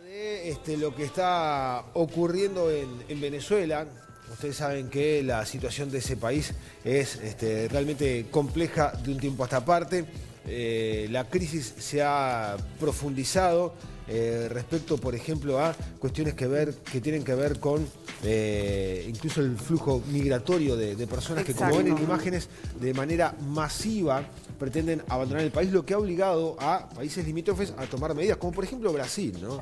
de este, lo que está ocurriendo en, Venezuela. Ustedes saben que la situación de ese país es este, realmente compleja de un tiempo hasta parte. Eh, la crisis se ha profundizado eh, respecto, por ejemplo, a cuestiones que, ver, que tienen que ver con eh, incluso el flujo migratorio de, personas que, como ven en imágenes, de manera masiva pretenden abandonar el país, lo que ha obligado a países limítrofes a tomar medidas, como por ejemplo Brasil, ¿no?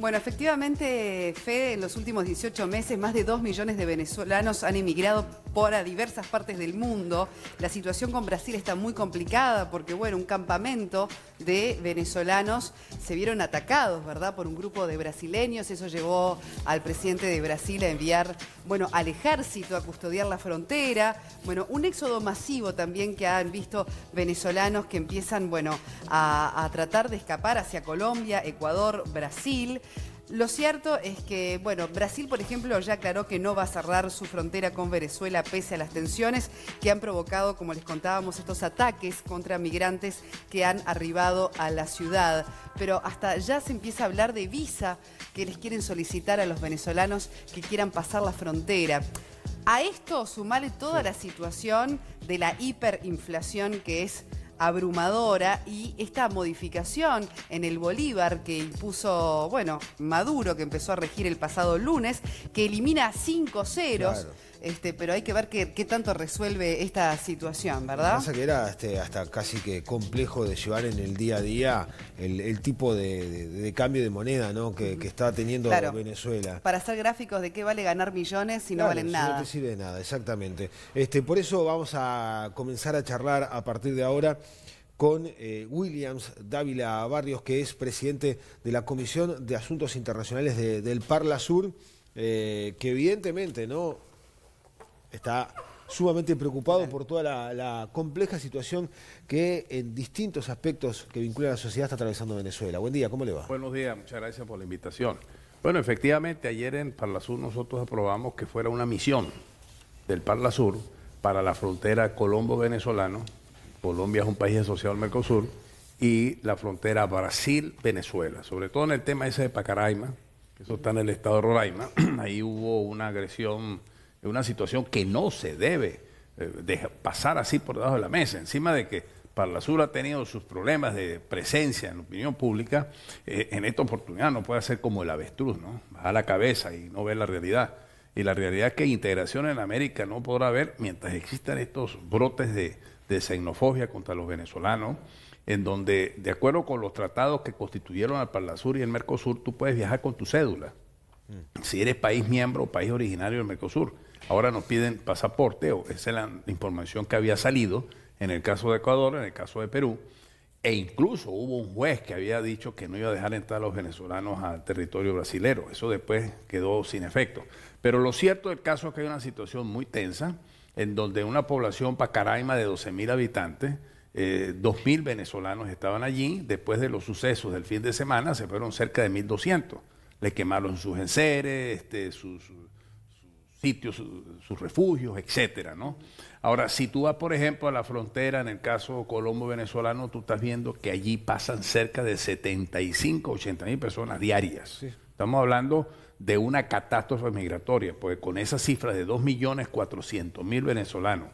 Bueno, efectivamente, Fede, en los últimos 18 meses, más de 2 millones de venezolanos han emigrado por a diversas partes del mundo. La situación con Brasil está muy complicada porque, bueno, un campamento de venezolanos se vieron atacados, ¿verdad?, por un grupo de brasileños. Eso llevó al presidente de Brasil a enviar, bueno, al ejército a custodiar la frontera. Bueno, un éxodo masivo también que han visto venezolanos que empiezan, bueno, a, a tratar de escapar hacia Colombia, Ecuador, Brasil. Lo cierto es que, bueno, Brasil, por ejemplo, ya aclaró que no va a cerrar su frontera con Venezuela pese a las tensiones que han provocado, como les contábamos, estos ataques contra migrantes que han arribado a la ciudad. Pero hasta ya se empieza a hablar de visa que les quieren solicitar a los venezolanos que quieran pasar la frontera. A esto sumale toda la situación de la hiperinflación que es abrumadora y esta modificación en el Bolívar que impuso, bueno, Maduro, que empezó a regir el pasado lunes, que elimina cinco ceros. Este, pero hay que ver qué, tanto resuelve esta situación, ¿verdad? Pasa que era este, hasta casi que complejo de llevar en el día a día el, tipo de, cambio de moneda que, está teniendo Venezuela. Para hacer gráficos de qué vale ganar millones si no valen nada. No te sirve nada, exactamente. Este, por eso vamos a comenzar a charlar a partir de ahora con eh, Williams Dávila Barrios, que es presidente de la Comisión de Asuntos Internacionales del Parla Sur, eh, que evidentemente no está sumamente preocupado por toda la, compleja situación que en distintos aspectos que vinculan a la sociedad está atravesando Venezuela. Buen día, ¿cómo le va? Buenos días, muchas gracias por la invitación. Bueno, efectivamente, ayer en Parla Sur nosotros aprobamos que fuera una misión del Parla para la frontera Colombo-Venezolano. Colombia es un país asociado al Mercosur y la frontera Brasil-Venezuela, sobre todo en el tema ese de Pacaraima, que eso está en el estado de Roraima. Ahí hubo una agresión es una situación que no se debe eh, pasar así por debajo de la mesa. Encima de que Parla Sur ha tenido sus problemas de presencia en la opinión pública, eh, en esta oportunidad no puede ser como el avestruz, ¿no? baja la cabeza y no ver la realidad. Y la realidad es que integración en América no podrá haber mientras existan estos brotes de, xenofobia contra los venezolanos, en donde, de acuerdo con los tratados que constituyeron al Sur y el Mercosur, tú puedes viajar con tu cédula, mm. si eres país miembro o país originario del Mercosur. Ahora nos piden pasaporte, o esa es la información que había salido en el caso de Ecuador, en el caso de Perú, e incluso hubo un juez que había dicho que no iba a dejar entrar a los venezolanos al territorio brasilero. Eso después quedó sin efecto. Pero lo cierto del caso es que hay una situación muy tensa, en donde una población pacaraima de 12.000 habitantes, eh, 2.000 venezolanos estaban allí, después de los sucesos del fin de semana se fueron cerca de 1.200. Le quemaron sus enseres, este, sus sitios, sus refugios, etcétera, ¿no? Ahora, si tú vas, por ejemplo, a la frontera, en el caso colombo-venezolano, tú estás viendo que allí pasan cerca de 75, 80 mil personas diarias. Estamos hablando de una catástrofe migratoria, porque con esa cifra de 2.400.000 venezolanos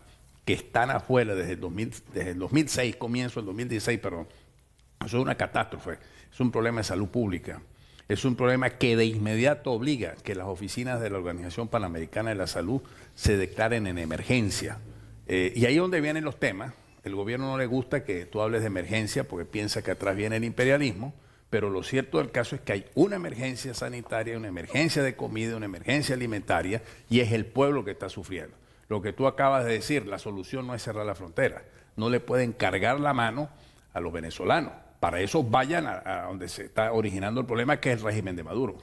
que están afuera desde el, 2000, desde el 2006, comienzo del 2016, perdón, eso es una catástrofe, es un problema de salud pública es un problema que de inmediato obliga que las oficinas de la Organización Panamericana de la Salud se declaren en emergencia. Eh, y ahí es donde vienen los temas. El gobierno no le gusta que tú hables de emergencia porque piensa que atrás viene el imperialismo, pero lo cierto del caso es que hay una emergencia sanitaria, una emergencia de comida, una emergencia alimentaria, y es el pueblo que está sufriendo. Lo que tú acabas de decir, la solución no es cerrar la frontera. No le pueden cargar la mano a los venezolanos para eso vayan a, donde se está originando el problema, que es el régimen de Maduro,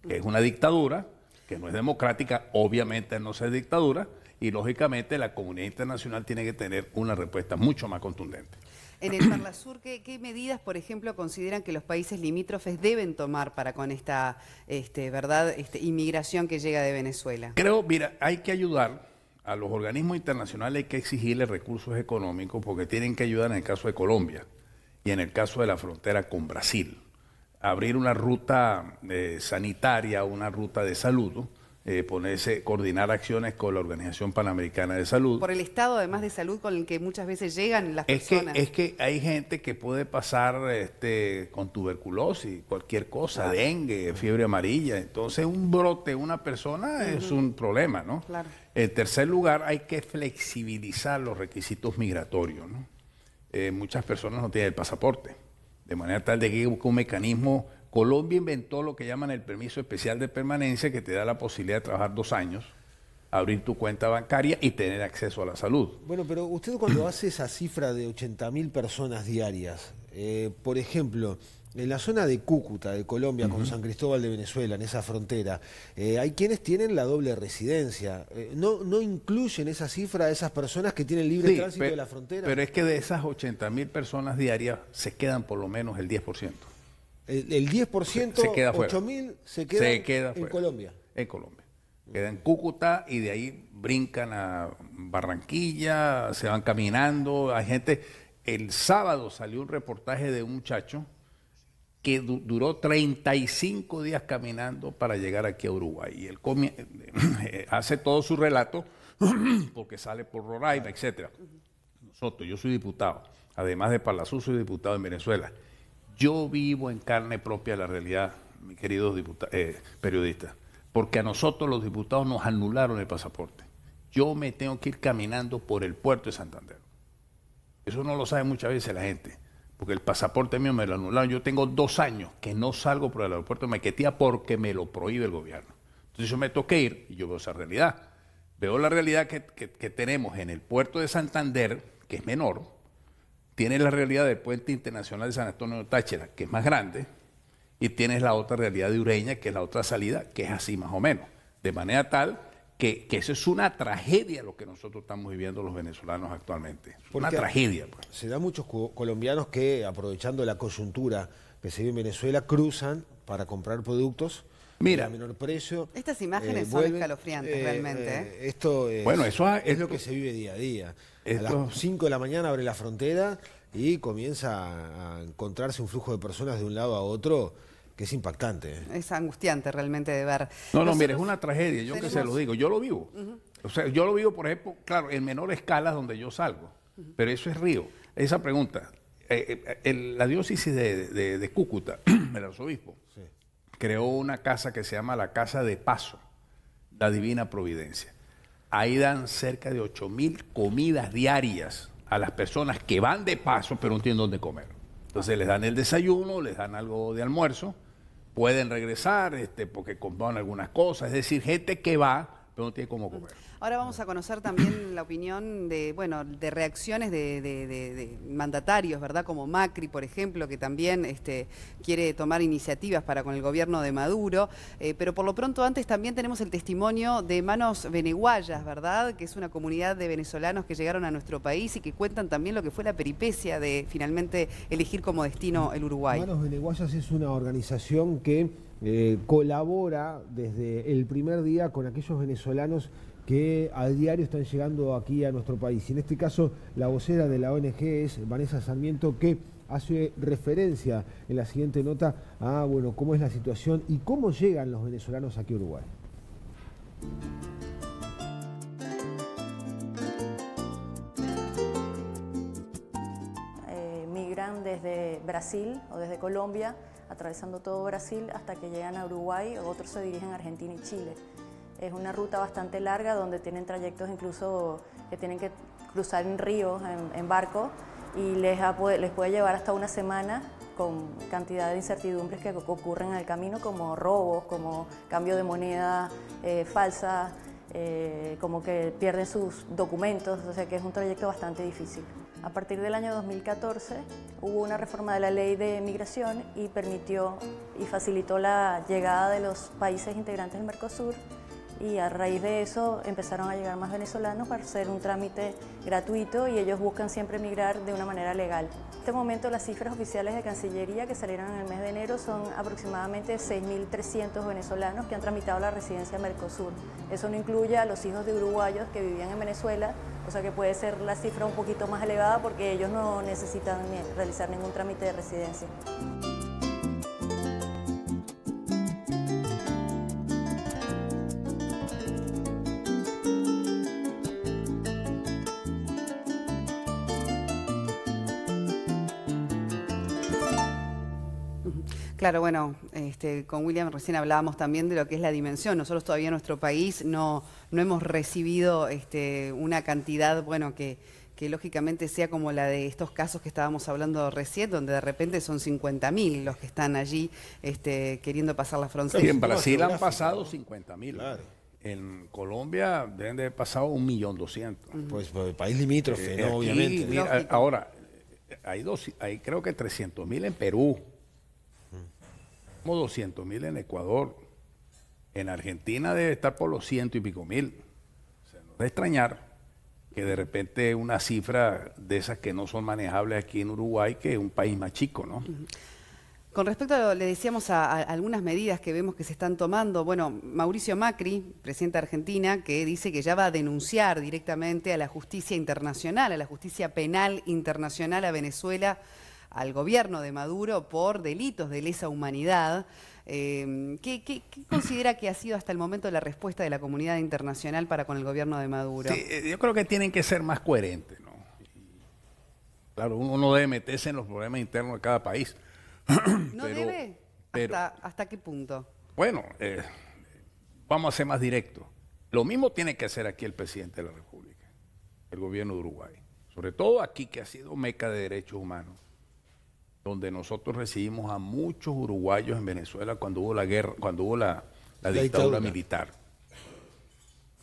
que es una dictadura, que no es democrática, obviamente no es dictadura, y lógicamente la comunidad internacional tiene que tener una respuesta mucho más contundente. En el Parlasur, ¿qué, ¿qué, medidas, por ejemplo, consideran que los países limítrofes deben tomar para con esta, este, ¿verdad?, este, inmigración que llega de Venezuela. Creo, mira, hay que ayudar a los organismos internacionales, hay que exigirles recursos económicos porque tienen que ayudar en el caso de Colombia y en el caso de la frontera con Brasil. Abrir una ruta eh, sanitaria, una ruta de salud, eh, ponerse, coordinar acciones con la Organización Panamericana de Salud. Por el estado además de salud con el que muchas veces llegan las es personas. Que, es que hay gente que puede pasar este, con tuberculosis, cualquier cosa, dengue, fiebre amarilla. Entonces un brote, una persona es un problema, ¿no? Claro. En tercer lugar, hay que flexibilizar los requisitos migratorios, ¿no? Eh, muchas personas no tienen el pasaporte. De manera tal de que busca un mecanismo. Colombia inventó lo que llaman el permiso especial de permanencia que te da la posibilidad de trabajar dos años abrir tu cuenta bancaria y tener acceso a la salud. Bueno, pero usted cuando hace esa cifra de 80 mil personas diarias, eh, por ejemplo, en la zona de Cúcuta, de Colombia, con San Cristóbal de Venezuela, en esa frontera, eh, hay quienes tienen la doble residencia. Eh, no, ¿No incluyen esa cifra a esas personas que tienen libre tránsito de la frontera? Pero es que de esas 80 mil personas diarias se quedan por lo menos el 10%. El, 10%, se, se 8 mil, se, queda, en Colombia. En Colombia. Queda en Cúcuta y de ahí brincan a Barranquilla, se van caminando. Hay gente. El sábado salió un reportaje de un muchacho que duró 35 días caminando para llegar aquí a Uruguay. Y él eh, hace todo su relato porque sale por Roraima, etc. Nosotros, yo soy diputado, además de Palazú, soy diputado en Venezuela. Yo vivo en carne propia la realidad, mis queridos diputados eh, periodistas, porque a nosotros los diputados nos anularon el pasaporte. Yo me tengo que ir caminando por el puerto de Santander. Eso no lo sabe muchas veces la gente porque el pasaporte mío me lo anularon. Yo tengo dos años que no salgo por el aeropuerto de Maquetía porque me lo prohíbe el gobierno. Entonces yo me toqué ir y yo veo esa realidad. Veo la realidad que, tenemos en el puerto de Santander, que es menor, tienes la realidad del puente internacional de San Antonio de Táchira, que es más grande, y tienes la otra realidad de Ureña, que es la otra salida, que es así más o menos. De manera tal que, eso es una tragedia lo que nosotros estamos viviendo los venezolanos actualmente. una tragedia. Pues. Se da muchos colombianos que, aprovechando la coyuntura que se vive en Venezuela, cruzan para comprar productos. Mira, a menor precio. Estas imágenes eh, son escalofriantes eh, realmente. ¿eh? esto bueno, eso es lo que se vive día a día. a las 5 de la mañana abre la frontera y comienza a encontrarse un flujo de personas de un lado a otro que es impactante. ¿eh? Es angustiante realmente de ver. No, no, mire, es una tragedia, yo que se lo digo, yo lo vivo. yo lo vivo, por ejemplo, claro, en menor escala donde yo salgo, pero eso es río. Esa pregunta, eh, eh, la diócesis de, Cúcuta, el arzobispo, creó una casa que se llama la Casa de Paso, la Divina Providencia. Ahí dan cerca de 8 mil comidas diarias a las personas que van de paso, pero no tienen dónde comer. Entonces les dan el desayuno, les dan algo de almuerzo, pueden regresar este, porque compraron algunas cosas, es decir, gente que va tiene cómo mm. Ahora vamos a conocer también la opinión de, bueno, de reacciones de, mandatarios, ¿verdad? Como Macri, por ejemplo, que también este, quiere tomar iniciativas para con el gobierno de Maduro. Eh, pero por lo pronto antes también tenemos el testimonio de Manos Beneguayas, ¿verdad? Que es una comunidad de venezolanos que llegaron a nuestro país y que cuentan también lo que fue la peripecia de finalmente elegir como destino el Uruguay. Manos Beneguayas es una organización que eh, colabora desde el primer día con aquellos venezolanos que a diario están llegando aquí a nuestro país. Y en este caso, la vocera de la ONG es Vanessa Sarmiento, que hace referencia en la siguiente nota a bueno, cómo es la situación y cómo llegan los venezolanos aquí a Uruguay. Eh, migran desde Brasil o desde Colombia atravesando todo Brasil hasta que llegan a Uruguay, otros se dirigen a Argentina y Chile. Es una ruta bastante larga donde tienen trayectos incluso que tienen que cruzar en ríos, en, barco, y les, les puede llevar hasta una semana con cantidad de incertidumbres que ocurren en el camino, como robos, como cambio de moneda eh, falsa, eh, como que pierden sus documentos, o sea que es un trayecto bastante difícil. A partir del año 2014 hubo una reforma de la ley de migración y permitió y facilitó la llegada de los países integrantes del Mercosur y a raíz de eso empezaron a llegar más venezolanos para hacer un trámite gratuito y ellos buscan siempre emigrar de una manera legal. En este momento las cifras oficiales de Cancillería que salieron en el mes de enero son aproximadamente 6.300 venezolanos que han tramitado la residencia Mercosur. Eso no incluye a los hijos de uruguayos que vivían en Venezuela o sea que puede ser la cifra un poquito más elevada porque ellos no necesitan realizar ningún trámite de residencia. Claro, bueno, este, con William recién hablábamos también de lo que es la dimensión. Nosotros todavía en nuestro país no, no hemos recibido este, una cantidad, bueno, que, lógicamente sea como la de estos casos que estábamos hablando recién, donde de repente son 50.000 los que están allí este, queriendo pasar la frontera. en Brasil han pasado 50.000. Claro. En Colombia deben de haber pasado un millón doscientos Pues, el pues, país limítrofe, eh, obviamente. ahora, hay, dos, hay creo que 300.000 en Perú como 200 mil en Ecuador. En Argentina debe estar por los ciento y pico mil. Se nos va a extrañar que de repente una cifra de esas que no son manejables aquí en Uruguay, que es un país más chico, ¿no? Con respecto a le decíamos a, a, algunas medidas que vemos que se están tomando, bueno, Mauricio Macri, presidente de Argentina, que dice que ya va a denunciar directamente a la justicia internacional, a la justicia penal internacional a Venezuela al gobierno de Maduro por delitos de lesa humanidad. Eh, ¿qué, considera que ha sido hasta el momento la respuesta de la comunidad internacional para con el gobierno de Maduro? Eh, yo creo que tienen que ser más coherentes. ¿no? Claro, uno no debe meterse en los problemas internos de cada país. ¿No pero, debe? ¿Hasta, qué punto? Bueno, eh, vamos a ser más directos. Lo mismo tiene que hacer aquí el presidente de la República, el gobierno de Uruguay, sobre todo aquí que ha sido meca de derechos humanos donde nosotros recibimos a muchos uruguayos en Venezuela cuando hubo la guerra, cuando hubo la, dictadura, militar.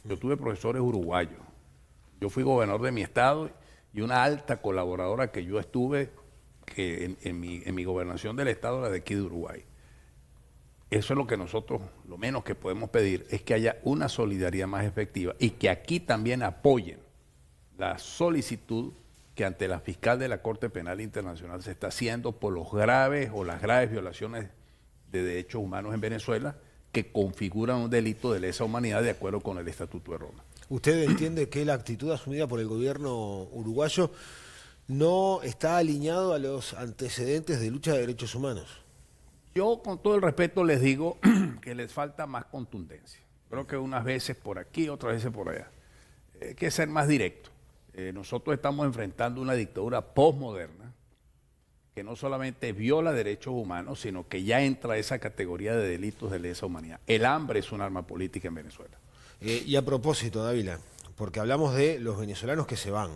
Yo tuve profesores uruguayos. Yo fui gobernador de mi estado y una alta colaboradora que yo estuve en, mi, en mi gobernación del estado, la de aquí de Uruguay. Eso es lo que nosotros, lo menos que podemos pedir, es que haya una solidaridad más efectiva y que aquí también apoyen la solicitud que ante la fiscal de la Corte Penal Internacional se está haciendo por los graves o las graves violaciones de derechos humanos en Venezuela que configuran un delito de lesa humanidad de acuerdo con el Estatuto de Roma. ¿Usted entiende que la actitud asumida por el gobierno uruguayo no está alineado a los antecedentes de lucha de derechos humanos? Yo con todo el respeto les digo que les falta más contundencia. Creo que unas veces por aquí, otras veces por allá. Hay eh, que ser más directo. Eh, nosotros estamos enfrentando una dictadura postmoderna que no solamente viola derechos humanos, sino que ya entra a esa categoría de delitos de lesa humanidad. El hambre es un arma política en Venezuela. Eh, y a propósito, Dávila, porque hablamos de los venezolanos que se van,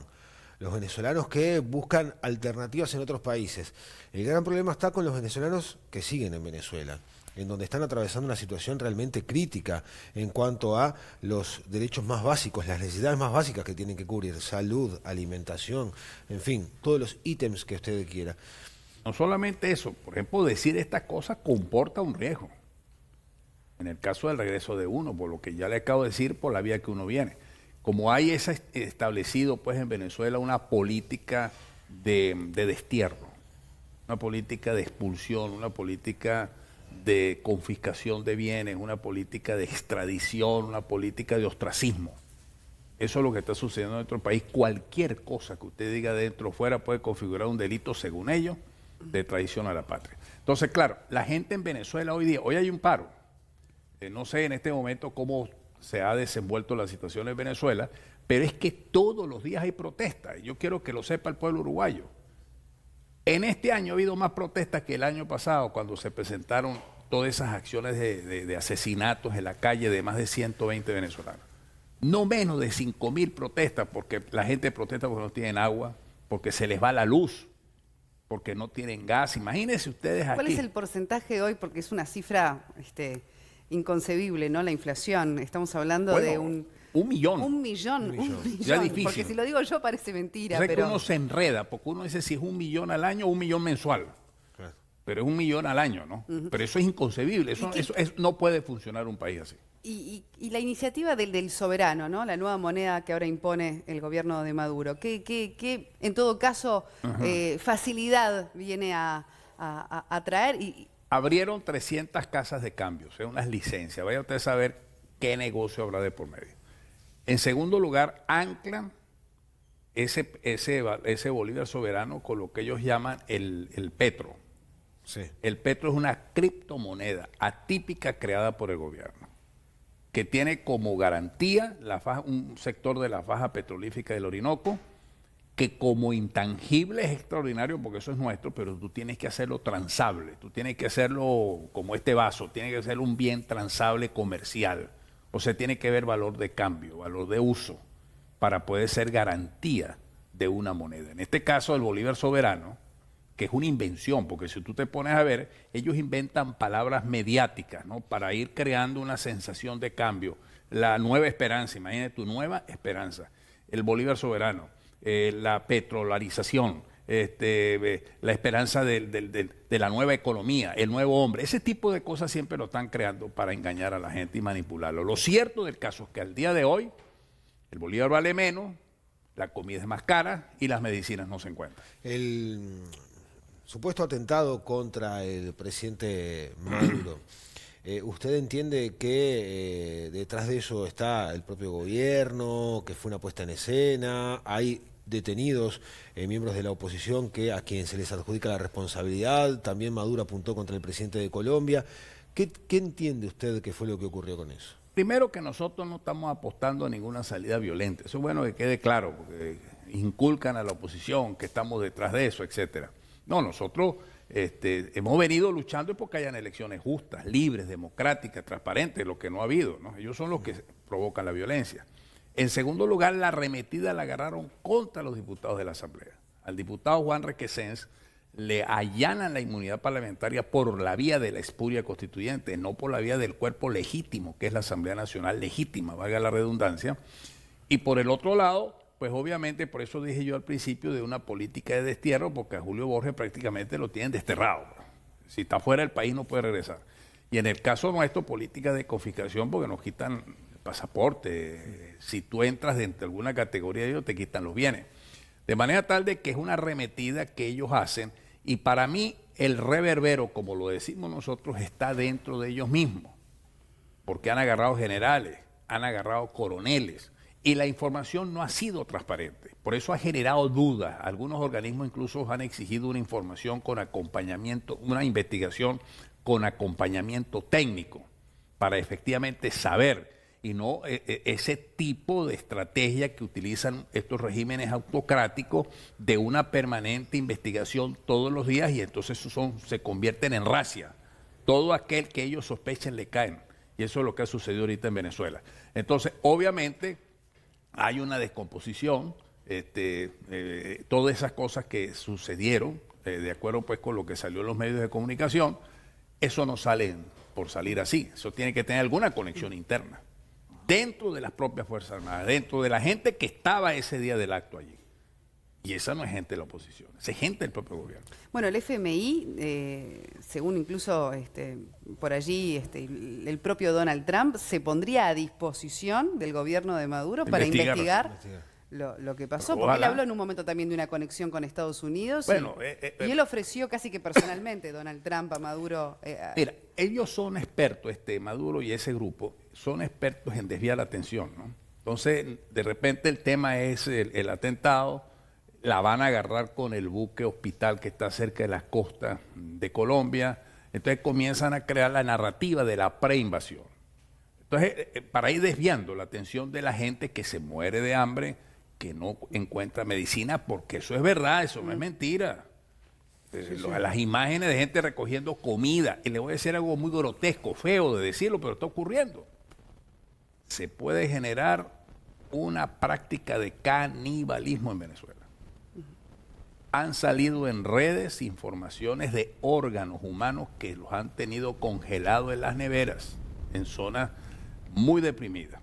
los venezolanos que buscan alternativas en otros países. El gran problema está con los venezolanos que siguen en Venezuela en donde están atravesando una situación realmente crítica en cuanto a los derechos más básicos, las necesidades más básicas que tienen que cubrir, salud, alimentación, en fin, todos los ítems que usted quiera. No solamente eso, por ejemplo, decir estas cosas comporta un riesgo. En el caso del regreso de uno, por lo que ya le acabo de decir, por la vía que uno viene. Como hay establecido pues en Venezuela una política de, de destierro, una política de expulsión, una política de confiscación de bienes, una política de extradición, una política de ostracismo. Eso es lo que está sucediendo en nuestro país. Cualquier cosa que usted diga dentro o fuera puede configurar un delito, según ellos, de traición a la patria. Entonces, claro, la gente en Venezuela hoy día, hoy hay un paro. Eh, no sé en este momento cómo se ha desenvuelto la situación en Venezuela, pero es que todos los días hay protestas. Yo quiero que lo sepa el pueblo uruguayo. En este año ha habido más protestas que el año pasado, cuando se presentaron todas esas acciones de, asesinatos en la calle de más de 120 venezolanos. No menos de 5 mil protestas, porque la gente protesta porque no tienen agua, porque se les va la luz, porque no tienen gas. Imagínense ustedes aquí. ¿Cuál es el porcentaje hoy? Porque es una cifra este, inconcebible, ¿no? La inflación. Estamos hablando de un un millón. Un millón, Ya difícil. Porque si lo digo yo parece mentira. pero uno se enreda, porque uno dice si es un millón al año o un millón mensual. Pero es un millón al año, ¿no? Pero eso es inconcebible, eso, no puede funcionar un país así. Y, la iniciativa del, soberano, ¿no? La nueva moneda que ahora impone el gobierno de Maduro. ¿Qué, en todo caso, eh, facilidad viene a, traer? Abrieron 300 casas de cambio, son ¿eh? unas licencias. Vaya usted a saber qué negocio habrá de por medio. En segundo lugar, anclan ese, ese, Bolívar soberano con lo que ellos llaman el, petro. El petro es una criptomoneda atípica creada por el gobierno, que tiene como garantía un sector de la faja petrolífica del Orinoco, que como intangible es extraordinario porque eso es nuestro, pero tú tienes que hacerlo transable, tú tienes que hacerlo como este vaso, tiene que ser un bien transable comercial. O sea, tiene que ver valor de cambio, valor de uso, para poder ser garantía de una moneda. En este caso, el Bolívar soberano, que es una invención, porque si tú te pones a ver, ellos inventan palabras mediáticas, ¿no? Para ir creando una sensación de cambio. La nueva esperanza, imagínate tu nueva esperanza. El Bolívar soberano, eh, la petrolarización, este, eh, la esperanza de, la nueva economía, el nuevo hombre. Ese tipo de cosas siempre lo están creando para engañar a la gente y manipularlo. Lo cierto del caso es que al día de hoy el bolívar vale menos, la comida es más cara y las medicinas no se encuentran. El supuesto atentado contra el presidente Maduro. Eh, ¿Usted entiende que eh, detrás de eso está el propio gobierno, que fue una puesta en escena? ¿Hay detenidos eh, miembros de la oposición que a quien se les adjudica la responsabilidad. También Maduro apuntó contra el presidente de Colombia. ¿Qué, entiende usted qué fue lo que ocurrió con eso? Primero que nosotros no estamos apostando a ninguna salida violenta. Eso es bueno que quede claro, porque inculcan a la oposición que estamos detrás de eso, etcétera. No, nosotros este, hemos venido luchando porque hayan elecciones justas, libres, democráticas, transparentes, lo que no ha habido. ¿no? Ellos son los que provocan la violencia. En segundo lugar, la arremetida la agarraron contra los diputados de la Asamblea. Al diputado Juan Requesens le allanan la inmunidad parlamentaria por la vía de la espuria constituyente, no por la vía del cuerpo legítimo, que es la Asamblea Nacional legítima, valga la redundancia. Y por el otro lado, pues obviamente, por eso dije yo al principio de una política de destierro, porque a Julio Borges prácticamente lo tienen desterrado. Si está fuera del país no puede regresar. Y en el caso nuestro, política de confiscación, porque nos quitan pasaporte. Si tú entras dentro de alguna categoría, ellos te quitan los bienes. De manera tal de que es una arremetida que ellos hacen y para mí el reverbero, como lo decimos nosotros, está dentro de ellos mismos. Porque han agarrado generales, han agarrado coroneles y la información no ha sido transparente. Por eso ha generado dudas. Algunos organismos incluso han exigido una información con acompañamiento, una investigación con acompañamiento técnico para efectivamente saber y no e, e, ese tipo de estrategia que utilizan estos regímenes autocráticos de una permanente investigación todos los días y entonces son, se convierten en racia. Todo aquel que ellos sospechen le caen. Y eso es lo que ha sucedido ahorita en Venezuela. Entonces, obviamente, hay una descomposición, este, eh, todas esas cosas que sucedieron, eh, de acuerdo pues con lo que salió en los medios de comunicación, eso no sale por salir así, eso tiene que tener alguna conexión interna dentro de las propias Fuerzas Armadas, dentro de la gente que estaba ese día del acto allí. Y esa no es gente de la oposición, es gente del propio gobierno. Bueno, el FMI, eh, según incluso este, por allí este, el propio Donald Trump, se pondría a disposición del gobierno de Maduro para investigar lo, que pasó, porque él habló en un momento también de una conexión con Estados Unidos y, eh, eh, eh. él ofreció casi que personalmente Donald Trump a Maduro. mira, ellos son expertos, este Maduro y ese grupo, son expertos en desviar la atención, ¿no? Entonces, de repente el tema es el, el atentado, la van a agarrar con el buque hospital que está cerca de las costas de Colombia, entonces comienzan a crear la narrativa de la preinvasión. Entonces, para ir desviando la atención de la gente que se muere de hambre, que no encuentra medicina, porque eso es verdad, eso no es mm. mentira. Eh, las imágenes de gente recogiendo comida, y le voy a decir algo muy grotesco, feo de decirlo, pero está ocurriendo. Se puede generar una práctica de canibalismo en Venezuela. Han salido en redes informaciones de órganos humanos que los han tenido congelados en las neveras, en zonas muy deprimidas.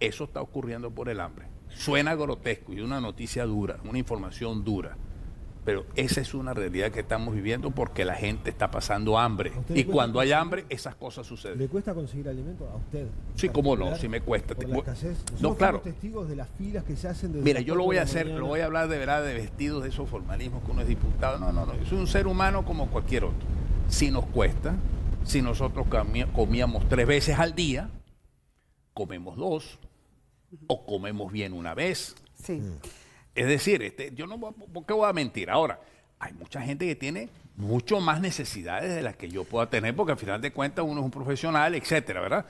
Eso está ocurriendo por el hambre. Suena grotesco y una noticia dura, una información dura. Pero esa es una realidad que estamos viviendo porque la gente está pasando hambre. Y cuando hay hambre, esas cosas suceden. ¿Le cuesta conseguir alimento a usted? Sí, cómo no, si me cuesta. No, claro. testigos de las filas que se hacen Mira, yo lo voy a hacer, lo voy a hablar de verdad de vestidos, de esos formalismos que uno es diputado. No, no, no. es un ser humano como cualquier otro. Si nos cuesta, si nosotros comíamos tres veces al día, comemos dos, o comemos bien una vez. Mm. Es decir, este, yo no voy a mentir? Ahora, hay mucha gente que tiene mucho más necesidades de las que yo pueda tener, porque al final de cuentas uno es un profesional, etcétera, ¿verdad?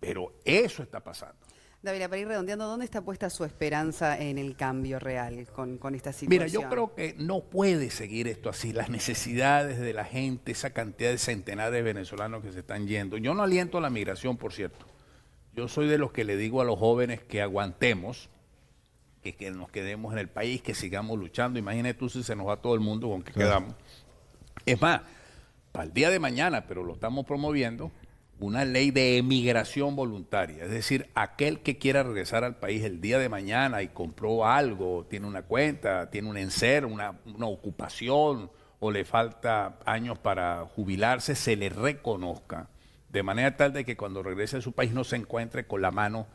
Pero eso está pasando. David, para ir redondeando, ¿dónde está puesta su esperanza en el cambio real con, con esta situación? Mira, yo creo que no puede seguir esto así. Las necesidades de la gente, esa cantidad de centenares de venezolanos que se están yendo. Yo no aliento la migración, por cierto. Yo soy de los que le digo a los jóvenes que aguantemos, que, nos quedemos en el país, que sigamos luchando. Imagínate tú si se nos va todo el mundo con que quedamos. Es más, para el día de mañana, pero lo estamos promoviendo, una ley de emigración voluntaria. Es decir, aquel que quiera regresar al país el día de mañana y compró algo, tiene una cuenta, tiene un ENCER, una, una ocupación o le falta años para jubilarse, se le reconozca de manera tal de que cuando regrese a su país no se encuentre con la mano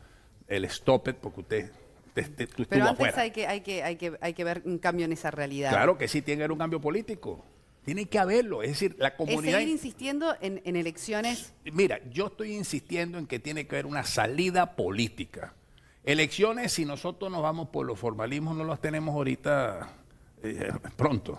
el stop it, porque usted te, Pero antes Hay, que, hay, que, hay, que, hay que ver un cambio en esa realidad. Claro que sí, tiene que haber un cambio político. Tiene que haberlo. Es decir, la comunidad. ¿Es seguir insistiendo en, elecciones? Mira, yo estoy insistiendo en que tiene que haber una salida política. Elecciones, si nosotros nos vamos por los formalismos, no las tenemos ahorita eh, pronto.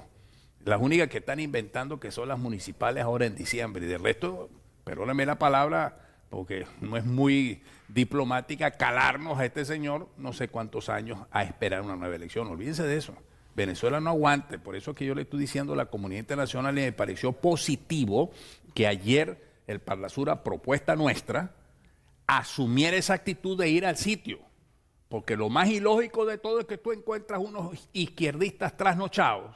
Las únicas que están inventando que son las municipales ahora en diciembre. Y del resto, perdóname la palabra, porque no es muy diplomática calarnos a este señor no sé cuántos años a esperar una nueva elección. Olvídense de eso. Venezuela no aguante. Por eso que yo le estoy diciendo a la comunidad internacional y me pareció positivo que ayer el Parlasura, propuesta nuestra, asumiera esa actitud de ir al sitio. Porque lo más ilógico de todo es que tú encuentras unos izquierdistas trasnochados,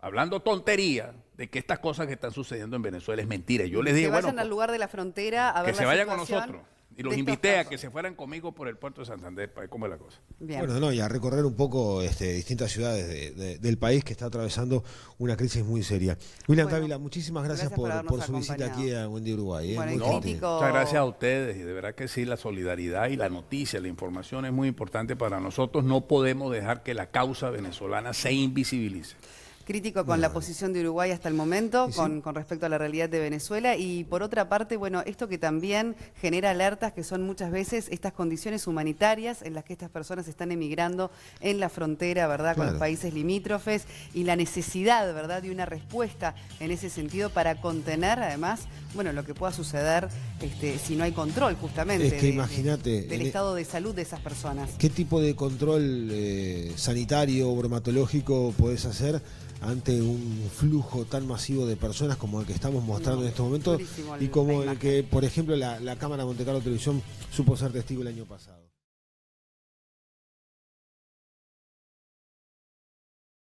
hablando tonterías de que estas cosas que están sucediendo en Venezuela es mentira. Yo les dije, que vayan al lugar de la frontera a ver que se vayan con nosotros. Y los invité a que se fueran conmigo por el puerto de Santander para ver cómo es la cosa. Bueno, no, y a recorrer un poco este, distintas ciudades del país que está atravesando una crisis muy seria. William bueno, muchísimas gracias, por, su visita aquí a Wendy Uruguay. ¿eh? muchas gracias a ustedes. Y de verdad que sí, la solidaridad y la noticia, la información es muy importante para nosotros. No podemos dejar que la causa venezolana se invisibilice crítico con la posición de Uruguay hasta el momento, con, respecto a la realidad de Venezuela. Y por otra parte, bueno, esto que también genera alertas, que son muchas veces estas condiciones humanitarias en las que estas personas están emigrando en la frontera, ¿verdad?, con los países limítrofes y la necesidad, ¿verdad?, de una respuesta en ese sentido para contener, además, bueno, lo que pueda suceder este, si no hay control, justamente. del e- estado de salud de esas personas. ¿Qué tipo de control eh, sanitario o bromatológico podés hacer? ante un flujo tan masivo de personas como el que estamos mostrando en estos momentos y como el que, por ejemplo, la, la Cámara Carlo Televisión supo ser testigo el año pasado.